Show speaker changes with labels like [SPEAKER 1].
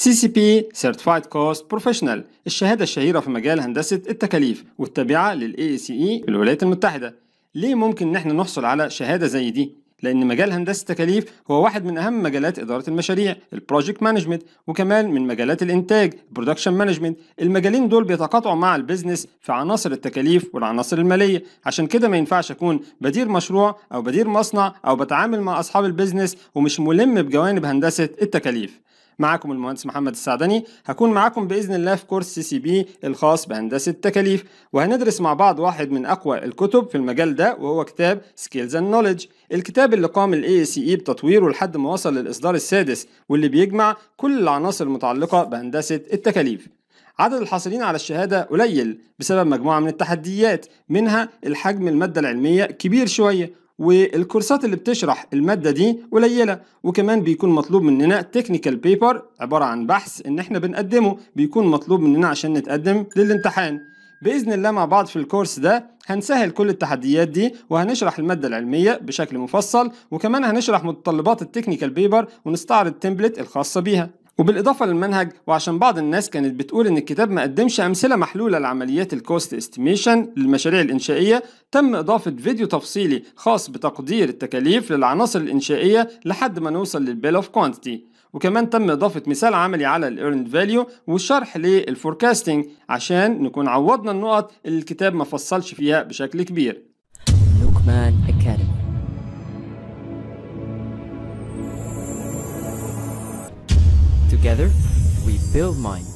[SPEAKER 1] سي سي بي Professional كوست بروفيشنال الشهاده الشهيره في مجال هندسه التكاليف والتابعه للاي سي اي في الولايات المتحده ليه ممكن ان احنا نحصل على شهاده زي دي لان مجال هندسه التكاليف هو واحد من اهم مجالات اداره المشاريع البروجكت مانجمنت وكمان من مجالات الانتاج Production مانجمنت المجالين دول بيتقاطعوا مع البيزنس في عناصر التكاليف والعناصر الماليه عشان كده ما ينفعش اكون بدير مشروع او بدير مصنع او بتعامل مع اصحاب البيزنس ومش ملم بجوانب هندسه التكاليف معاكم المهندس محمد السعدني هكون معاكم باذن الله في كورس سي سي بي الخاص بهندسه التكاليف وهندرس مع بعض واحد من اقوى الكتب في المجال ده وهو كتاب سكيلز اند نوليدج الكتاب اللي قام الاي سي اي بتطويره لحد ما وصل للاصدار السادس واللي بيجمع كل العناصر المتعلقه بهندسه التكاليف عدد الحاصلين على الشهادة قليل بسبب مجموعة من التحديات منها الحجم المادة العلمية كبير شوية والكورسات اللي بتشرح المادة دي قليلة وكمان بيكون مطلوب مننا تكنيكال بيبر عبارة عن بحث ان احنا بنقدمه بيكون مطلوب مننا عشان نتقدم للامتحان بإذن الله مع بعض في الكورس ده هنسهل كل التحديات دي وهنشرح المادة العلمية بشكل مفصل وكمان هنشرح متطلبات التكنيكال بيبر ونستعرض تمبلت الخاصة بيها وبالإضافة للمنهج وعشان بعض الناس كانت بتقول إن الكتاب ما قدمش أمثلة محلولة لعمليات الكوست استيميشن للمشاريع الإنشائية تم إضافة فيديو تفصيلي خاص بتقدير التكاليف للعناصر الإنشائية لحد ما نوصل للبيل أوف كوانتيتي وكمان تم إضافة مثال عملي على الإيرند فاليو والشرح للفوركاستنج عشان نكون عوضنا النقط اللي الكتاب ما فصلش فيها بشكل كبير لوكمان Together, we build minds.